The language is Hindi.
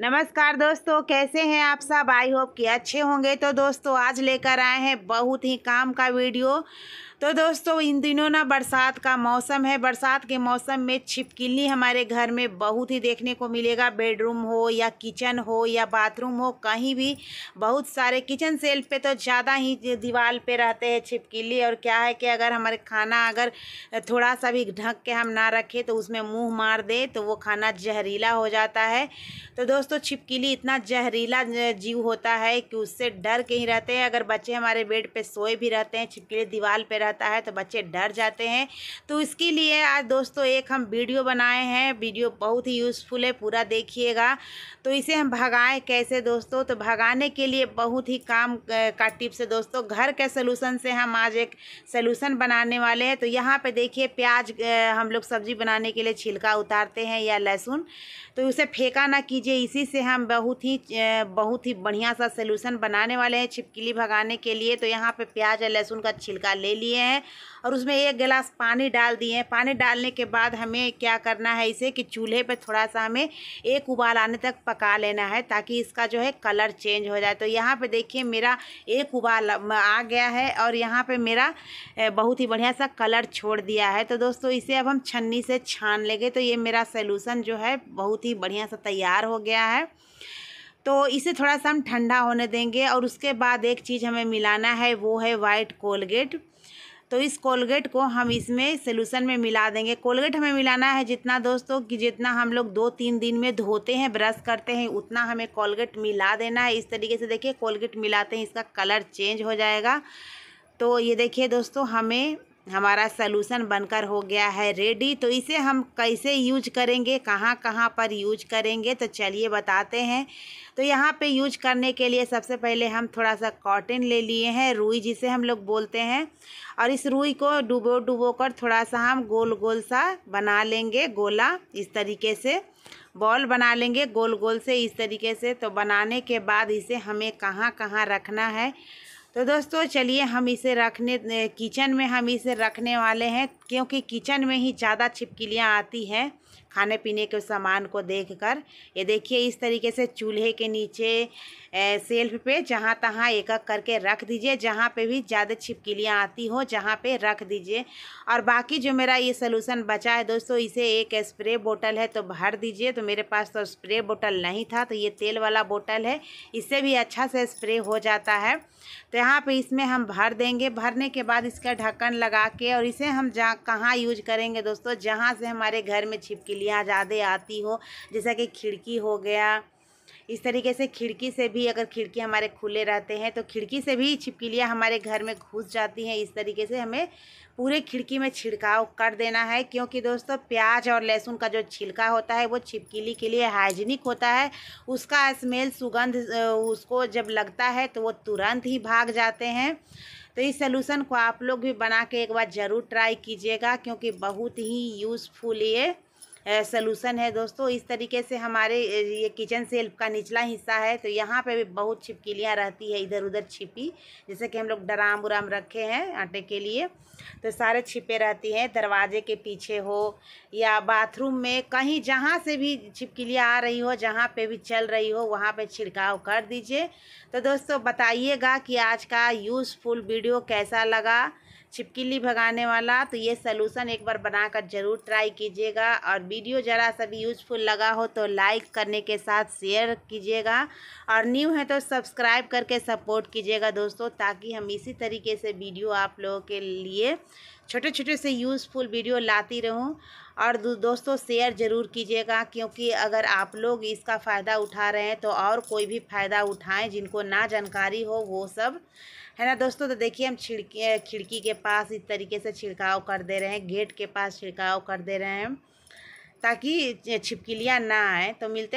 नमस्कार दोस्तों कैसे हैं आप सब आई होप कि अच्छे होंगे तो दोस्तों आज लेकर आए हैं बहुत ही काम का वीडियो तो दोस्तों इन दिनों ना बरसात का मौसम है बरसात के मौसम में छिपकली हमारे घर में बहुत ही देखने को मिलेगा बेडरूम हो या किचन हो या बाथरूम हो कहीं भी बहुत सारे किचन सेल्फ पे तो ज़्यादा ही दीवार पे रहते हैं छिपकली और क्या है कि अगर हमारे खाना अगर थोड़ा सा भी ढक के हम ना रखें तो उसमें मुँह मार दे तो वो खाना जहरीला हो जाता है तो दोस्तों छिपकली इतना जहरीला जीव होता है कि उससे डर के ही रहते हैं अगर बच्चे हमारे बेड पर सोए भी रहते हैं छिपकली दीवार पर रहता है तो बच्चे डर जाते हैं तो इसके लिए आज दोस्तों एक हम वीडियो बनाए हैं वीडियो बहुत ही यूज़फुल है पूरा देखिएगा तो इसे हम भगाएं कैसे दोस्तों तो भगाने के लिए बहुत ही काम का टिप्स है दोस्तों घर के सोलूसन से हम आज एक सोलूसन बनाने वाले हैं तो यहाँ पर देखिए प्याज हम लोग सब्ज़ी बनाने के लिए छिलका उतारते हैं या लहसुन तो उसे फेंका ना कीजिए इसी से हम बहुत ही बहुत ही बढ़िया सा सोलूसन बनाने वाले हैं छिपकली भगाने के लिए तो यहाँ पर प्याज और लहसुन का छिलका ले लिए लिए हैं और उसमें एक गिलास पानी डाल दिए हैं पानी डालने के बाद हमें क्या करना है इसे कि चूल्हे पे थोड़ा सा हमें एक उबाल आने तक पका लेना है ताकि इसका जो है कलर चेंज हो जाए तो यहाँ पे देखिए मेरा एक उबाल आ गया है और यहाँ पे मेरा बहुत ही बढ़िया सा कलर छोड़ दिया है तो दोस्तों इसे अब हम छन्नी से छान लेंगे तो ये मेरा सोलूसन जो है बहुत ही बढ़िया सा तैयार हो गया है तो इसे थोड़ा सा हम ठंडा होने देंगे और उसके बाद एक चीज़ हमें मिलाना है वो है वाइट कोलगेट तो इस कोलगेट को हम इसमें सोल्यूशन में मिला देंगे कोलगेट हमें मिलाना है जितना दोस्तों कि जितना हम लोग दो तीन दिन में धोते हैं ब्रश करते हैं उतना हमें कोलगेट मिला देना है इस तरीके से देखिए कोलगेट मिलाते हैं इसका कलर चेंज हो जाएगा तो ये देखिए दोस्तों हमें हमारा सलूशन बनकर हो गया है रेडी तो इसे हम कैसे यूज करेंगे कहाँ कहाँ पर यूज करेंगे तो चलिए बताते हैं तो यहाँ पे यूज करने के लिए सबसे पहले हम थोड़ा सा कॉटन ले लिए हैं रुई जिसे हम लोग बोलते हैं और इस रुई को डुबो डुबो कर थोड़ा सा हम गोल गोल सा बना लेंगे गोला इस तरीके से बॉल बना लेंगे गोल गोल से इस तरीके से तो बनाने के बाद इसे हमें कहाँ कहाँ रखना है तो दोस्तों चलिए हम इसे रखने किचन में हम इसे रखने वाले हैं क्योंकि किचन में ही ज़्यादा छिपकलियाँ आती हैं खाने पीने के सामान को देखकर ये देखिए इस तरीके से चूल्हे के नीचे सेल्फ पे जहाँ तहाँ एक एक करके रख दीजिए जहाँ पे भी ज़्यादा छिपकलियाँ आती हो जहाँ पे रख दीजिए और बाकी जो मेरा ये सलूशन बचा है दोस्तों इसे एक स्प्रे बोतल है तो भर दीजिए तो मेरे पास तो स्प्रे बोतल नहीं था तो ये तेल वाला बोतल है इससे भी अच्छा से स्प्रे हो जाता है तो यहाँ पर इसमें हम भर देंगे भरने के बाद इसका ढक्कन लगा के और इसे हम जहाँ कहाँ यूज करेंगे दोस्तों जहाँ से हमारे घर में छिपकली तितलियाँ ज़्यादा आती हो जैसा कि खिड़की हो गया इस तरीके से खिड़की से भी अगर खिड़की हमारे खुले रहते हैं तो खिड़की से भी छिपकलियाँ हमारे घर में घुस जाती हैं इस तरीके से हमें पूरे खिड़की में छिड़काव कर देना है क्योंकि दोस्तों प्याज और लहसुन का जो छिलका होता है वो छिपकली के लिए हाइजीनिक होता है उसका स्मेल सुगंध उसको जब लगता है तो वो तुरंत ही भाग जाते हैं तो इस सोलूसन को आप लोग भी बना के एक बार ज़रूर ट्राई कीजिएगा क्योंकि बहुत ही यूज़फुल ये सोलूसन है दोस्तों इस तरीके से हमारे ये किचन सेल्फ का निचला हिस्सा है तो यहाँ पे भी बहुत छिपकलियाँ रहती है इधर उधर छिपी जैसे कि हम लोग डराम उराम रखे हैं आटे के लिए तो सारे छिपे रहती हैं दरवाजे के पीछे हो या बाथरूम में कहीं जहाँ से भी छिपकलियाँ आ रही हो जहाँ पे भी चल रही हो वहाँ पर छिड़काव कर दीजिए तो दोस्तों बताइएगा कि आज का यूज़फुल वीडियो कैसा लगा छिपकली भगाने वाला तो ये सलूशन एक बार बनाकर ज़रूर ट्राई कीजिएगा और वीडियो ज़रा सा भी यूजफुल लगा हो तो लाइक करने के साथ शेयर कीजिएगा और न्यू है तो सब्सक्राइब करके सपोर्ट कीजिएगा दोस्तों ताकि हम इसी तरीके से वीडियो आप लोगों के लिए छोटे छोटे से यूज़फुल वीडियो लाती रहूं और दोस्तों शेयर ज़रूर कीजिएगा क्योंकि अगर आप लोग इसका फ़ायदा उठा रहे हैं तो और कोई भी फ़ायदा उठाएं जिनको ना जानकारी हो वो सब है ना दोस्तों तो देखिए हम खिड़की खिड़की के पास इस तरीके से छिड़काव कर दे रहे हैं गेट के पास छिड़काव कर दे रहे हैं ताकि छिपकलियाँ ना आए तो मिलते हैं